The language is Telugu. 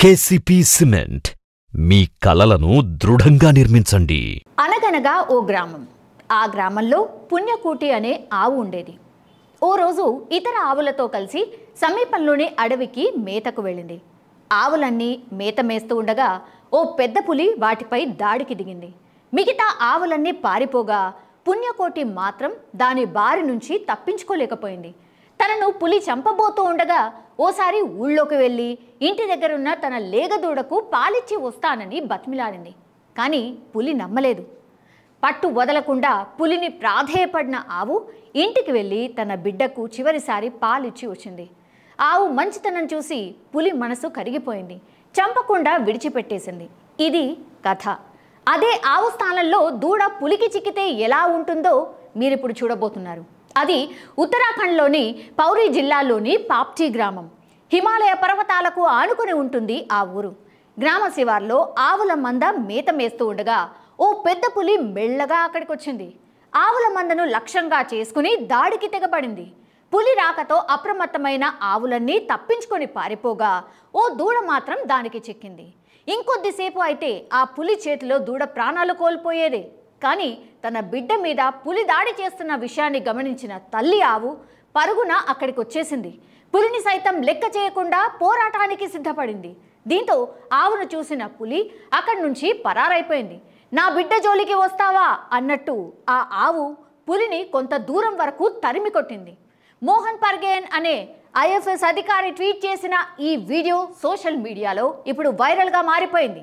కేసీపీ సిమెంట్ మీ కలలను దృఢంగా నిర్మించండి అనగనగా ఓ గ్రామం ఆ గ్రామంలో పుణ్యకూటి అనే ఆవు ఉండేది ఓ రోజు ఇతర ఆవులతో కలిసి సమీపంలోని అడవికి మేతకు వెళ్ళింది ఆవులన్నీ మేత మేస్తూ ఉండగా ఓ పెద్ద పులి వాటిపై దాడికి దిగింది మిగతా ఆవులన్నీ పారిపోగా పుణ్యకోటి మాత్రం దాని బారి నుంచి తప్పించుకోలేకపోయింది తనను పులి చంపబోతూ ఉండగా ఓసారి ఊళ్ళోకి వెళ్ళి ఇంటి దగ్గరున్న తన లేగదూడకు పాలిచ్చి వస్తానని బతిమిలాడింది కానీ పులి నమ్మలేదు పట్టు వదలకుండా పులిని ప్రాధేయపడిన ఆవు ఇంటికి వెళ్ళి తన బిడ్డకు చివరిసారి పాలిచ్చి వచ్చింది ఆవు మంచితనం చూసి పులి మనసు కరిగిపోయింది చంపకుండా విడిచిపెట్టేసింది ఇది కథ అదే ఆవు స్థానంలో దూడ పులికి చిక్కితే ఎలా ఉంటుందో మీరిప్పుడు చూడబోతున్నారు అది ఉత్తరాఖండ్లోని పౌరి జిల్లాలోని పాప్టీ గ్రామం హిమాలయ పర్వతాలకు ఆనుకుని ఉంటుంది ఆ ఊరు గ్రామ శివార్లో ఆవుల మంద మేత మేస్తూ ఉండగా ఓ పెద్ద పులి మెల్లగా అక్కడికి వచ్చింది ఆవుల మందను లక్ష్యంగా చేసుకుని దాడికి తెగబడింది పులి రాకతో అప్రమత్తమైన ఆవులన్నీ తప్పించుకొని పారిపోగా ఓ దూడ మాత్రం దానికి చెక్కింది ఇంకొద్దిసేపు అయితే ఆ పులి చేతిలో దూడ ప్రాణాలు కోల్పోయేదే కానీ తన బిడ్డ మీద పులి దాడి చేస్తున్న విషయాన్ని గమనించిన తల్లి ఆవు పరుగున అక్కడికి వచ్చేసింది పులిని సైతం లెక్క చేయకుండా పోరాటానికి సిద్ధపడింది దీంతో ఆవును చూసిన పులి అక్కడి నుంచి పరారైపోయింది నా బిడ్డ జోలికి వస్తావా అన్నట్టు ఆ ఆవు పులిని కొంత దూరం వరకు తరిమి కొట్టింది మోహన్ పర్గేన్ అనే ఐఎఫ్ఎస్ అధికారి ట్వీట్ చేసిన ఈ వీడియో సోషల్ మీడియాలో ఇప్పుడు వైరల్గా మారిపోయింది